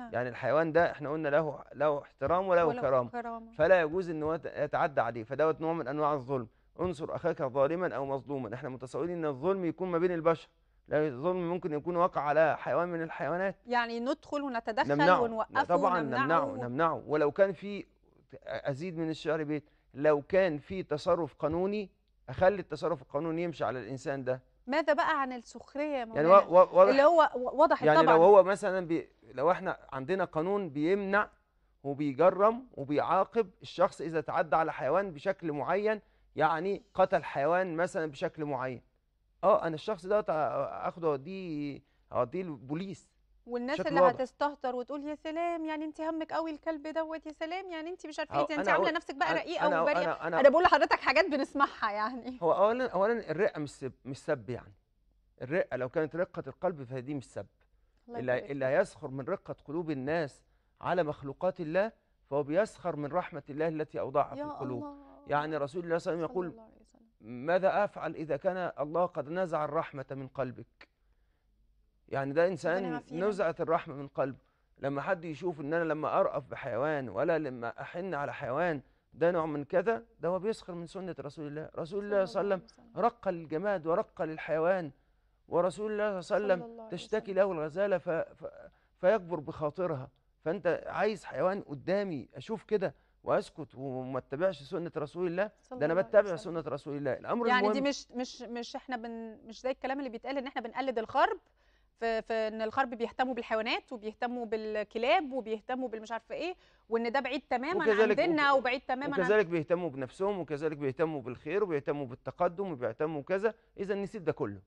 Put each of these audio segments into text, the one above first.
نعم. يعني الحيوان ده احنا قلنا له له احترام وله كرامه كرام. فلا يجوز ان يتعدى عليه فدوت نوع من انواع الظلم انصر اخاك ظالما او مظلوما احنا متصورين ان الظلم يكون ما بين البشر لا الظلم ممكن يكون وقع على حيوان من الحيوانات يعني ندخل ونتدخل نمنعه. ونوقفه طبعا ونمنعه نمنعه نمنعه ولو كان في ازيد من الشعر بيت لو كان في تصرف قانوني اخلي التصرف القانوني يمشي على الانسان ده ماذا بقى عن السخريه يا يعني و... و... اللي هو واضح يعني طبعا. لو هو مثلا بي لو احنا عندنا قانون بيمنع وبيجرم وبيعاقب الشخص اذا تعدى على حيوان بشكل معين يعني قتل حيوان مثلا بشكل معين اه انا الشخص ده اخده اوديه اوديه البوليس والناس اللي هتستهتر وتقول يا سلام يعني انت همك قوي الكلب دوت يا سلام يعني انت مش عارفه ايه انت عامله نفسك بقى رقيقه وبريئه انا, أنا, أنا بقول لحضرتك حاجات بنسمعها يعني هو اولا اولا الرقه مش سب مش سب يعني الرقه لو كانت رقه القلب دي مش سب اللي, اللي هيسخر من رقه قلوب الناس على مخلوقات الله فهو بيسخر من رحمه الله التي اوضعها في القلوب الله. يعني رسول الله صلى الله عليه وسلم يقول ماذا افعل اذا كان الله قد نزع الرحمه من قلبك يعني ده انسان نزعت الرحمه من قلبه لما حد يشوف ان انا لما ارأف بحيوان ولا لما احن على حيوان ده نوع من كذا ده هو بيسخر من سنه رسول الله رسول الله صلى الله عليه وسلم رق للجماد ورق للحيوان ورسول الله صلى الله عليه وسلم تشتكي له الغزاله ف... ف... فيكبر بخاطرها فانت عايز حيوان قدامي اشوف كده واسكت وما اتبعش سنه رسول الله ده انا بتبع سنه رسول الله الامر يعني المهم دي مش مش مش احنا بن مش زي الكلام اللي بيتقال ان احنا بنقلد الخرب في, في ان الغرب بيهتموا بالحيوانات وبيهتموا بالكلاب وبيهتموا بالمش عارفه ايه وان ده بعيد تماما عندنا وبعيد تماما وكذلك عن... بيهتموا بنفسهم وكذلك بيهتموا بالخير وبيهتموا بالتقدم وبيهتموا كذا اذا نسيت ده كله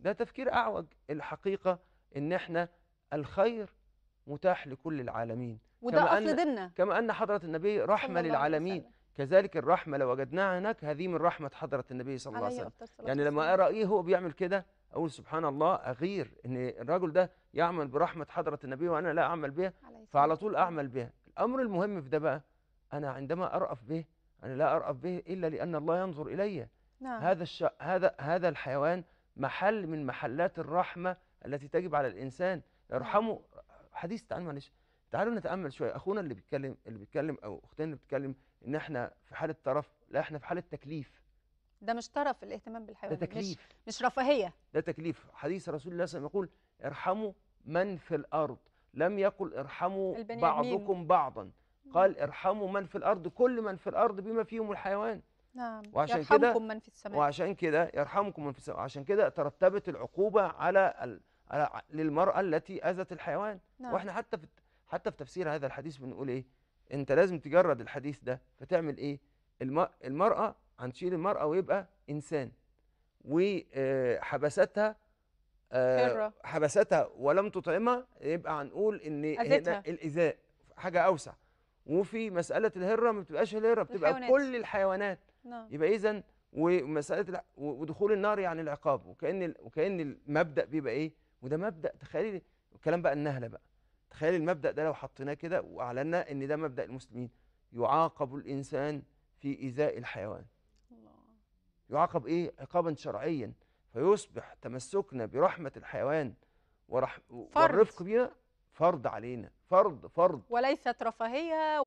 ده تفكير اعوج الحقيقه ان احنا الخير متاح لكل العالمين وده كما اصل ديننا كما ان حضره النبي رحمه للعالمين كذلك الرحمه لو وجدناها هناك هذه من رحمه حضره النبي صلى الله عليه وسلم يعني لما ارى ايه هو بيعمل كده اقول سبحان الله اغير ان الرجل ده يعمل برحمه حضره النبي وانا لا اعمل بها فعلى طول اعمل بها الامر المهم في ده بقى انا عندما ارأف به انا لا ارأف به الا لان الله ينظر الي نعم. هذا الش... هذا هذا الحيوان محل من محلات الرحمه التي تجب على الانسان يرحمه نعم. حديث تعال معلش تعالوا نتامل شويه اخونا اللي بيتكلم اللي بيتكلم او اختنا اللي بتتكلم ان احنا في حاله طرف لا احنا في حاله تكليف ده مش طرف الاهتمام بالحيوان ده تكليف مش, مش رفاهية ده تكليف حديث رسول الله صلى الله عليه وسلم يقول ارحموا من في الأرض لم يقل ارحموا بعضكم بعضا قال ارحموا من في الأرض كل من في الأرض بما فيهم الحيوان نعم وعشان كده من في السماء وعشان كده يرحمكم من في السماء عشان كده ترتبت العقوبة على ال... على للمرأة التي أذت الحيوان نعم. واحنا حتى في حتى في تفسير هذا الحديث بنقول ايه انت لازم تجرد الحديث ده فتعمل ايه الم... المرأة هنشيل المرأة ويبقى إنسان وحبستها آه، حبستها ولم تطعمها يبقى هنقول إن هنا الإيذاء حاجة أوسع وفي مسألة الهرة ما بتبقاش الهرة بتبقى الحيوانات. كل الحيوانات نعم. يبقى إذا ومسألة ودخول النار يعني العقاب وكأن وكأن المبدأ بيبقى إيه وده مبدأ تخيلي الكلام بقى النهلة بقى تخيل المبدأ ده لو حطيناه كده وأعلنا إن ده مبدأ المسلمين يعاقب الإنسان في إيذاء الحيوان يعاقب إيه عقابا شرعيا فيصبح تمسكنا برحمة الحيوان ورح... فرض. والرفق بيها فرض علينا فرض فرض وليست رفاهية